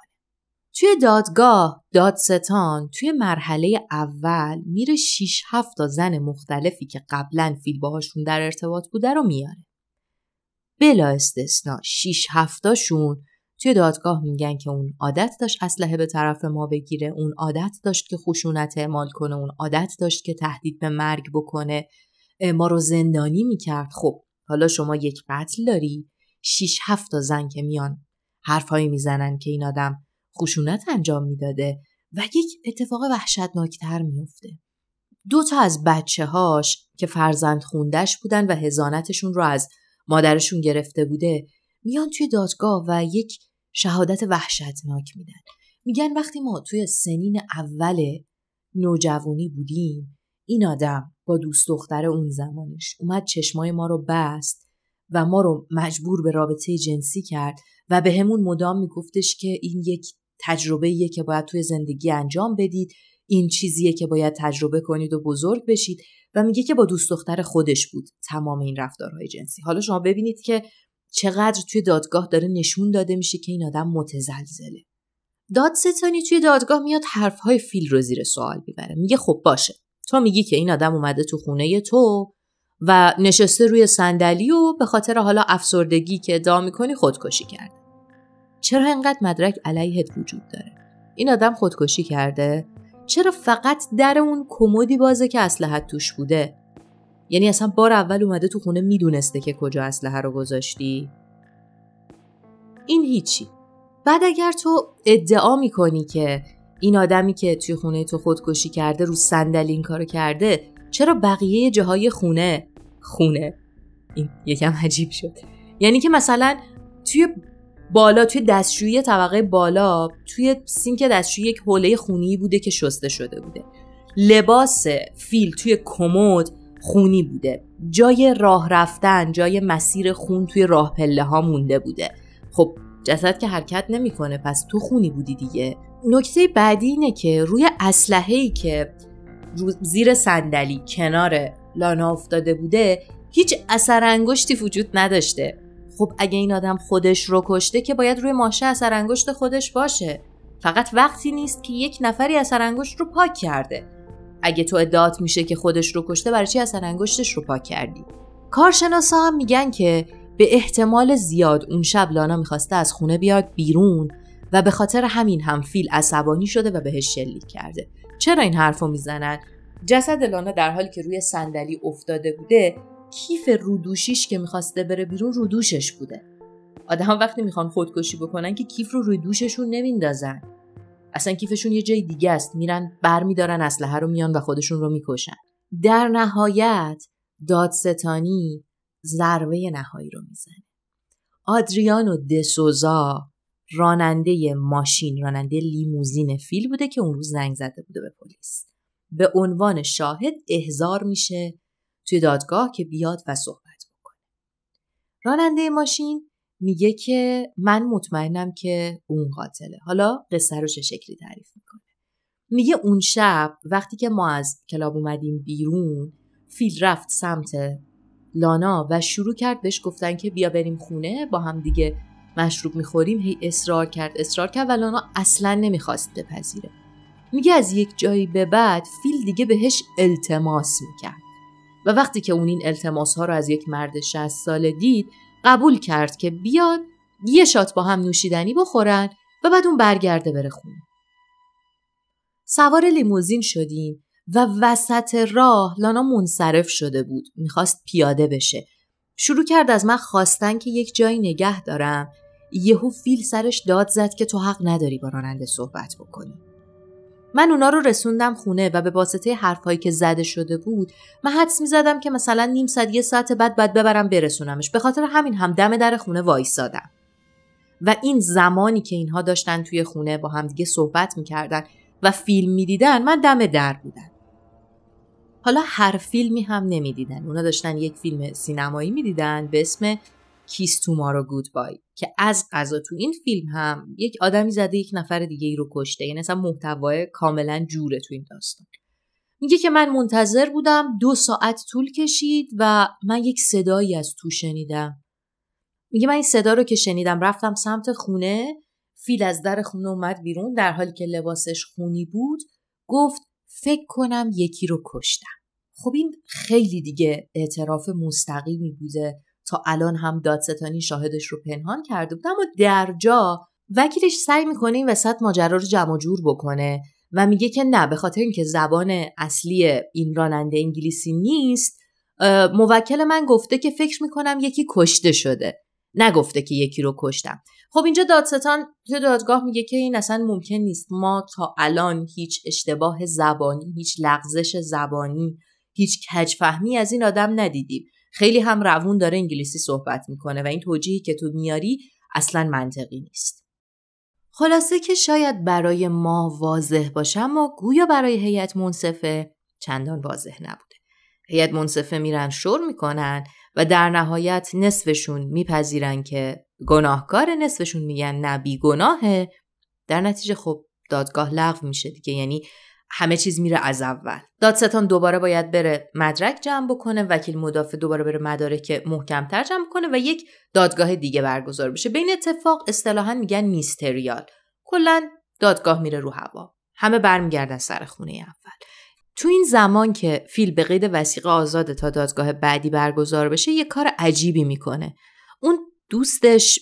توی دادگاه دادستان توی مرحله اول میره 6 7 تا زن مختلفی که قبلا فیل باهاشون در ارتباط بوده رو میاره بلا استثنا 6 7 تاشون توی دادگاه میگن که اون عادت داشت اسلحه به طرف ما بگیره اون عادت داشت که خشونت اعمال کنه اون عادت داشت که تهدید به مرگ بکنه ما رو زندانی میکرد خب حالا شما یک قتل داری شیش هفت تا زن که میان حرفهایی میزنن که این آدم خشونت انجام میداده و یک اتفاق وحشتناکتر میفته دو تا از بچه هاش که فرزند خوندش بودن و هزانتشون رو از مادرشون گرفته بوده میان توی دادگاه و یک شهادت وحشتناک میدن میگن وقتی ما توی سنین اول نوجوانی بودیم این آدم با دوست دختر اون زمانش اومد چشمای ما رو بست و ما رو مجبور به رابطه جنسی کرد و به همون مدام میگفتش که این یک تجربه که باید توی زندگی انجام بدید این چیزیه که باید تجربه کنید و بزرگ بشید و میگه که با دوست دختر خودش بود تمام این رفتارهای جنسی حالا شما ببینید که چقدر توی دادگاه داره نشون داده میشه که این آدم متزلزله دادستانی توی دادگاه میاد حرفهای فیل رو زیر سوال میبره میگه خب باشه تو میگی که این آدم اومده تو خونه تو و نشسته روی صندلی و به خاطر حالا افسردگی که ادعا میکنی خودکشی کرد چرا اینقدر مدرک علیهت وجود داره این آدم خودکشی کرده چرا فقط در اون کمدی بازه که اسلحت توش بوده یعنی اصلا بار اول اومده تو خونه میدونسته که کجا اسلحه رو گذاشتی این هیچی بعد اگر تو ادعا میکنی که این آدمی که توی خونه تو خودکشی کرده رو صندلی این کارو کرده چرا بقیه جاهای خونه خونه این یکم عجیب شد یعنی که مثلا توی بالا توی دستشویی طبقه بالا توی سینک دستشویی یک حوله خونی بوده که شسته شده بوده لباس فیل توی کمد خونی بوده جای راه رفتن جای مسیر خون توی راه پله ها مونده بوده خب جسد که حرکت نمیکنه پس تو خونی بودی دیگه نکته بعدی اینه که روی اسلحه ای که زیر صندلی کنار لانا افتاده بوده هیچ اثر انگشتی وجود نداشته خب اگه این آدم خودش رو کشته که باید روی ماشه اثر انگشت خودش باشه فقط وقتی نیست که یک نفری اثر انگشت رو پاک کرده اگه تو ادعات میشه که خودش رو کشته برای چی اصلا انگشتش رو پاک کردی کارشناسا هم میگن که به احتمال زیاد اون شب لانا میخواسته از خونه بیاد بیرون و به خاطر همین هم فیل عصبانی شده و بهش شلیک کرده چرا این حرفو میزنن جسد لانا در حالی که روی صندلی افتاده بوده کیف رودوشیش که میخواسته بره بیرون رودوشش بوده آدم وقتی میخوان خودکشی بکنن که کیف رو روی دوششون نمیندازن اصلا کیفشون یه جای دیگه است میرن برمیدارن اسلحه رو میان و خودشون رو میکشن در نهایت دادستانی ضربه نهایی رو میزنه آدریانو دسوزا راننده ماشین راننده لیموزین فیل بوده که اون روز زنگ زده بوده به پلیس به عنوان شاهد احضار میشه توی دادگاه که بیاد و صحبت بکنه راننده ماشین میگه که من مطمئنم که اون قاتله حالا قصه رو چه شکلی تعریف میکنه میگه اون شب وقتی که ما از کلاب اومدیم بیرون فیل رفت سمت لانا و شروع کرد بهش گفتن که بیا بریم خونه با هم دیگه مشروب میخوریم هی اصرار کرد اصرار کرد و لانا اصلا نمیخواست بپذیره میگه از یک جایی به بعد فیل دیگه بهش التماس میکرد و وقتی که اون این التماس ها رو از یک مرد 60 ساله دید قبول کرد که بیاد یه شات با هم نوشیدنی بخورن و بعد اون برگرده بره خونه. سوار لیموزین شدیم و وسط راه لانا منصرف شده بود. میخواست پیاده بشه. شروع کرد از من خواستن که یک جایی نگه دارم. یهو فیل سرش داد زد که تو حق نداری با راننده صحبت بکنی. من اونا رو رسوندم خونه و به واسطه حرفهایی که زده شده بود من حدس زدم که مثلا نیم ساعت یه ساعت بعد بعد ببرم برسونمش به خاطر همین هم دم در خونه وایسادم و این زمانی که اینها داشتن توی خونه با همدیگه صحبت میکردن و فیلم میدیدن من دم در بودم حالا هر فیلمی هم نمیدیدن اونا داشتن یک فیلم سینمایی میدیدن به اسم کیس تومارو گودبای که از غذا تو این فیلم هم یک آدمی زده یک نفر دیگه ای رو کشته یعنی اصلا محتوای کاملا جوره تو این داستان میگه که من منتظر بودم دو ساعت طول کشید و من یک صدایی از تو شنیدم میگه من این صدا رو که شنیدم رفتم سمت خونه فیل از در خونه اومد بیرون در حالی که لباسش خونی بود گفت فکر کنم یکی رو کشتم خب این خیلی دیگه اعتراف مستقیمی بوده تا الان هم دادستانی شاهدش رو پنهان کرده بود اما در جا وکیلش سعی میکنه این وسط ماجرا رو جمع جور بکنه و میگه که نه به خاطر اینکه زبان اصلی این راننده انگلیسی نیست موکل من گفته که فکر میکنم یکی کشته شده نگفته که یکی رو کشتم خب اینجا دادستان تو دادگاه میگه که این اصلا ممکن نیست ما تا الان هیچ اشتباه زبانی هیچ لغزش زبانی هیچ کجفهمی از این آدم ندیدیم خیلی هم روون داره انگلیسی صحبت میکنه و این توجیهی که تو میاری اصلا منطقی نیست. خلاصه که شاید برای ما واضح باشه اما گویا برای هیئت منصفه چندان واضح نبوده. هیئت منصفه میرن شور میکنن و در نهایت نصفشون میپذیرن که گناهکار نصفشون میگن نبی گناهه در نتیجه خب دادگاه لغو میشه دیگه یعنی همه چیز میره از اول دادستان دوباره باید بره مدرک جمع بکنه وکیل مدافع دوباره بره مدارک محکمتر جمع کنه و یک دادگاه دیگه برگزار بشه به اتفاق اصطلاحا میگن میستریال کلا دادگاه میره رو هوا همه برمیگردن سر خونه اول تو این زمان که فیل به قید وسیقه آزاده تا دادگاه بعدی برگزار بشه یه کار عجیبی میکنه اون دوستش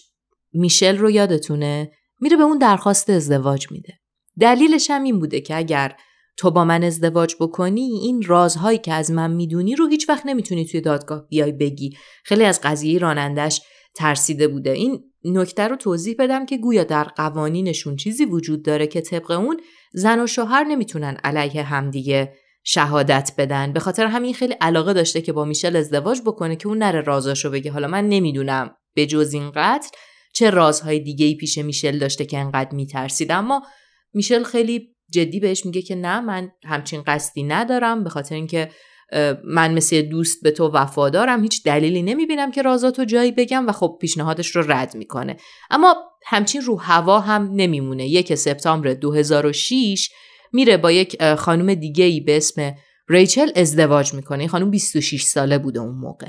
میشل رو یادتونه میره به اون درخواست ازدواج میده دلیلش هم این بوده که اگر تو با من ازدواج بکنی این رازهایی که از من میدونی رو هیچ وقت نمیتونی توی دادگاه بیای بگی خیلی از قضیه رانندش ترسیده بوده این نکته رو توضیح بدم که گویا در قوانینشون چیزی وجود داره که طبق اون زن و شوهر نمیتونن علیه همدیگه شهادت بدن به خاطر همین خیلی علاقه داشته که با میشل ازدواج بکنه که اون نره رازاشو بگه حالا من نمیدونم به جز این قتل چه رازهای دیگه ای پیش میشل داشته که انقدر میترسید اما میشل خیلی جدی بهش میگه که نه من همچین قصدی ندارم به خاطر اینکه من مثل دوست به تو وفادارم هیچ دلیلی نمیبینم که رازاتو جایی بگم و خب پیشنهادش رو رد میکنه اما همچین رو هوا هم نمیمونه یک سپتامبر 2006 میره با یک خانم دیگه ای به اسم ریچل ازدواج میکنه این خانم 26 ساله بوده اون موقع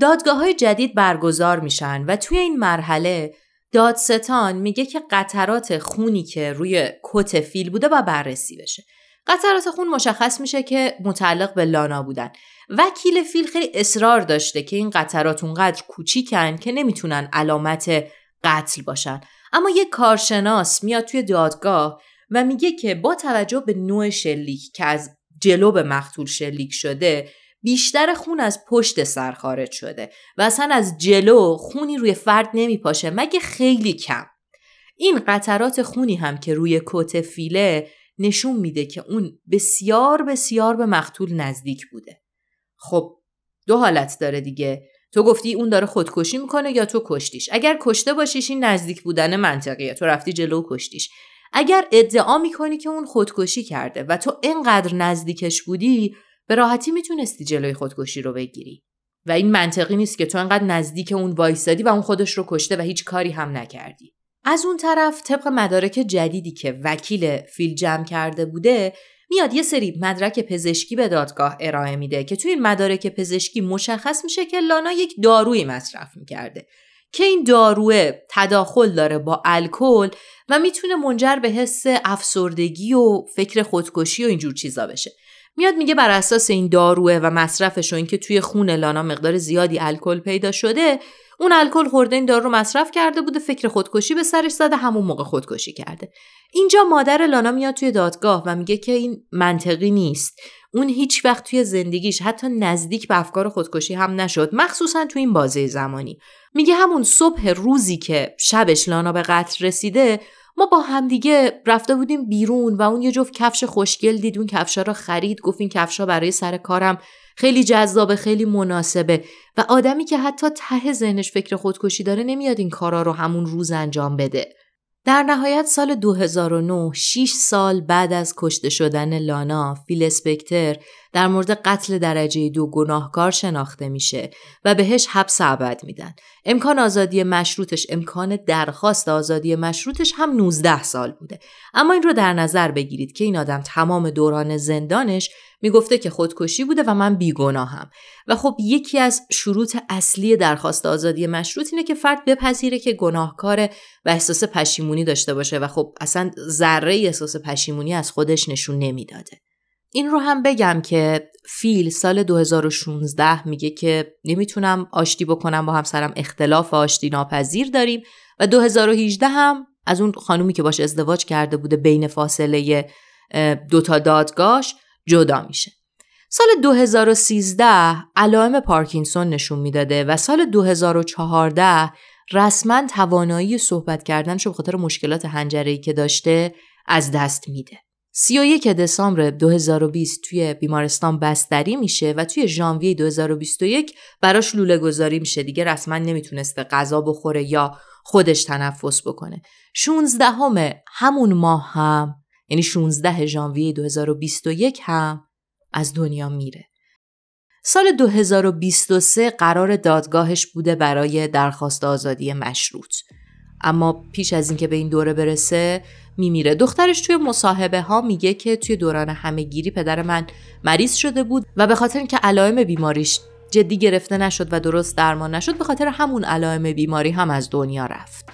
دادگاه های جدید برگزار میشن و توی این مرحله دادستان میگه که قطرات خونی که روی کت فیل بوده با بررسی بشه قطرات خون مشخص میشه که متعلق به لانا بودن وکیل فیل خیلی اصرار داشته که این قطرات اونقدر کوچیکن که نمیتونن علامت قتل باشن اما یک کارشناس میاد توی دادگاه و میگه که با توجه به نوع شلیک که از جلو به مقتول شلیک شده بیشتر خون از پشت سر خارج شده و اصلا از جلو خونی روی فرد نمیپاشه مگه خیلی کم این قطرات خونی هم که روی کت فیله نشون میده که اون بسیار بسیار به مقتول نزدیک بوده خب دو حالت داره دیگه تو گفتی اون داره خودکشی میکنه یا تو کشتیش اگر کشته باشیش این نزدیک بودن منطقیه تو رفتی جلو کشتیش اگر ادعا میکنی که اون خودکشی کرده و تو اینقدر نزدیکش بودی به راحتی میتونستی جلوی خودکشی رو بگیری و این منطقی نیست که تو انقدر نزدیک اون وایستادی و اون خودش رو کشته و هیچ کاری هم نکردی از اون طرف طبق مدارک جدیدی که وکیل فیل جمع کرده بوده میاد یه سری مدرک پزشکی به دادگاه ارائه میده که توی این مدارک پزشکی مشخص میشه که لانا یک دارویی مصرف میکرده که این داروه تداخل داره با الکل و میتونه منجر به حس افسردگی و فکر خودکشی و اینجور چیزا بشه میاد میگه بر اساس این داروه و مصرفش و اینکه توی خون لانا مقدار زیادی الکل پیدا شده اون الکل خورده این دارو مصرف کرده بوده فکر خودکشی به سرش زده همون موقع خودکشی کرده اینجا مادر لانا میاد توی دادگاه و میگه که این منطقی نیست اون هیچ وقت توی زندگیش حتی نزدیک به افکار خودکشی هم نشد مخصوصا توی این بازه زمانی میگه همون صبح روزی که شبش لانا به قتل رسیده ما با همدیگه رفته بودیم بیرون و اون یه جفت کفش خوشگل دید اون کفشا رو خرید گفت این کفشا برای سر کارم خیلی جذابه خیلی مناسبه و آدمی که حتی ته ذهنش فکر خودکشی داره نمیاد این کارا رو همون روز انجام بده در نهایت سال 2009 6 سال بعد از کشته شدن لانا فیل در مورد قتل درجه دو گناهکار شناخته میشه و بهش حبس ابد میدن امکان آزادی مشروطش امکان درخواست آزادی مشروطش هم 19 سال بوده اما این رو در نظر بگیرید که این آدم تمام دوران زندانش میگفته که خودکشی بوده و من بیگناهم و خب یکی از شروط اصلی درخواست آزادی مشروط اینه که فرد بپذیره که گناهکاره و احساس پشیمونی داشته باشه و خب اصلا ذره احساس پشیمونی از خودش نشون نمیداده این رو هم بگم که فیل سال 2016 میگه که نمیتونم آشتی بکنم با همسرم اختلاف آشتی ناپذیر داریم و 2018 هم از اون خانومی که باش ازدواج کرده بوده بین فاصله دوتا دادگاش جدا میشه سال 2013 علائم پارکینسون نشون میداده و سال 2014 رسما توانایی صحبت کردنش به خاطر مشکلات هنجری که داشته از دست میده. 31 دسامبر 2020 توی بیمارستان بستری میشه و توی ژانویه 2021 براش لوله گذاری میشه دیگه رسما نمیتونسته غذا بخوره یا خودش تنفس بکنه 16 همه همون ماه هم یعنی 16 ژانویه 2021 هم از دنیا میره سال 2023 قرار دادگاهش بوده برای درخواست آزادی مشروط اما پیش از اینکه به این دوره برسه میمیره دخترش توی مصاحبه ها میگه که توی دوران همهگیری پدر من مریض شده بود و به خاطر اینکه علائم بیماریش جدی گرفته نشد و درست درمان نشد به خاطر همون علائم بیماری هم از دنیا رفت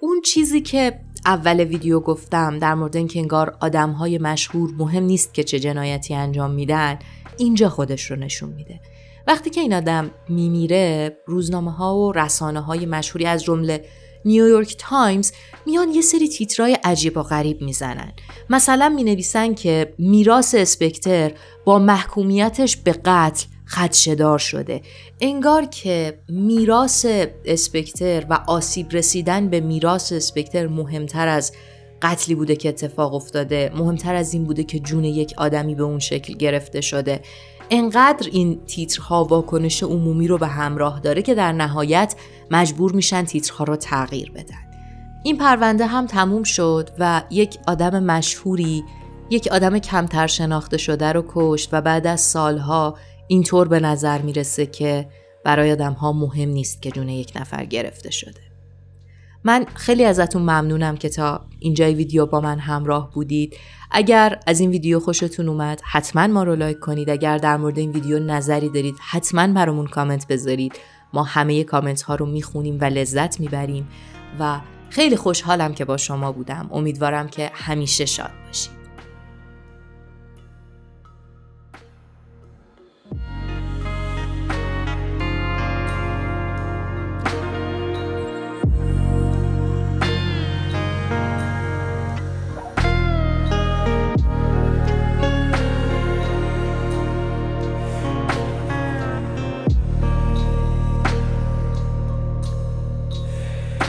اون چیزی که اول ویدیو گفتم در مورد اینکه انگار آدم های مشهور مهم نیست که چه جنایتی انجام میدن اینجا خودش رو نشون میده وقتی که این آدم میمیره روزنامه ها و رسانه های مشهوری از جمله نیویورک تایمز میان یه سری تیترای عجیب و غریب میزنن مثلا می نویسن که میراس اسپکتر با محکومیتش به قتل خدشدار شده انگار که میراس اسپکتر و آسیب رسیدن به میراس اسپکتر مهمتر از قتلی بوده که اتفاق افتاده مهمتر از این بوده که جون یک آدمی به اون شکل گرفته شده انقدر این تیترها واکنش عمومی رو به همراه داره که در نهایت مجبور میشن تیترها رو تغییر بدن این پرونده هم تموم شد و یک آدم مشهوری یک آدم کمتر شناخته شده رو کشت و بعد از سالها اینطور به نظر میرسه که برای آدم ها مهم نیست که جون یک نفر گرفته شده من خیلی ازتون ممنونم که تا اینجای ویدیو با من همراه بودید اگر از این ویدیو خوشتون اومد حتما ما رو لایک کنید اگر در مورد این ویدیو نظری دارید حتما برامون کامنت بذارید ما همه کامنت ها رو میخونیم و لذت میبریم و خیلی خوشحالم که با شما بودم امیدوارم که همیشه شاد باشید